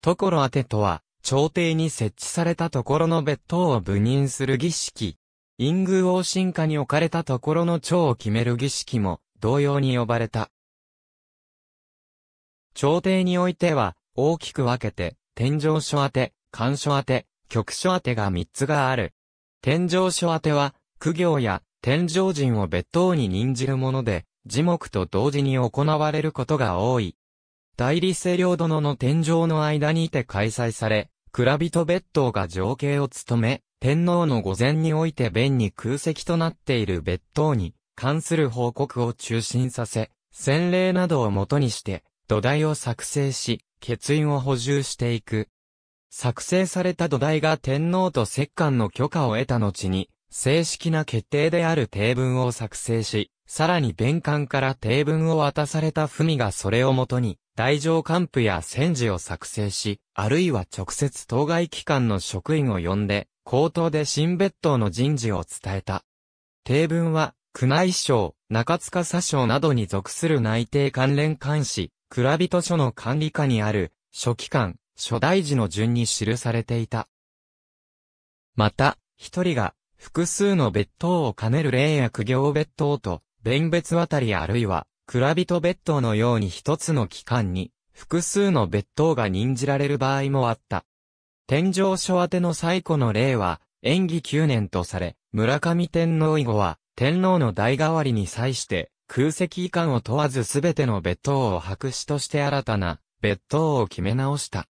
所宛てとは、朝廷に設置されたところの別当を部任する儀式。陰宮王神下に置かれたところの長を決める儀式も、同様に呼ばれた。朝廷においては、大きく分けて、天上書宛て、官書宛て、局所宛てが三つがある。天上書宛ては、苦行や天上人を別当に任じるもので、字目と同時に行われることが多い。大理清領殿の天井の間にて開催され、蔵人別当が情景を務め、天皇の御前において便に空席となっている別当に関する報告を中心させ、洗礼などをもとにして、土台を作成し、欠員を補充していく。作成された土台が天皇と摂関の許可を得た後に、正式な決定である定文を作成し、さらに弁官から定文を渡された文がそれをもとに、大乗官府や戦時を作成し、あるいは直接当該機関の職員を呼んで、口頭で新別当の人事を伝えた。定文は、宮内省、中塚佐省などに属する内定関連監視、蔵人書の管理下にある、書記官、書大寺の順に記されていた。また、一人が、複数の別当を兼ねる霊や苦行別当と、弁別渡りあるいは、蔵人別当のように一つの期間に、複数の別当が任じられる場合もあった。天上書宛ての最古の例は、演技9年とされ、村上天皇以後は、天皇の代替わりに際して、空席遺憾を問わずすべての別当を白紙として新たな、別当を決め直した。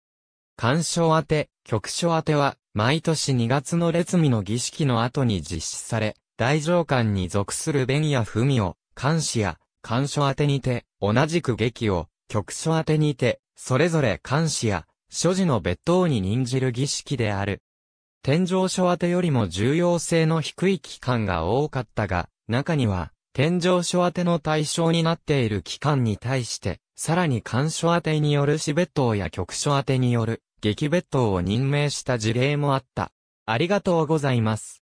干渉宛て、局所宛ては、毎年2月の列見の儀式の後に実施され、大上官に属する弁や文を、監視や、官書宛てにて、同じく劇を、局所宛てにて、それぞれ監視や、所持の別当に任じる儀式である。天井書宛てよりも重要性の低い期間が多かったが、中には、天井書宛ての対象になっている期間に対して、さらに官書宛てによる死別当や局所宛てによる激別当を任命した事例もあった。ありがとうございます。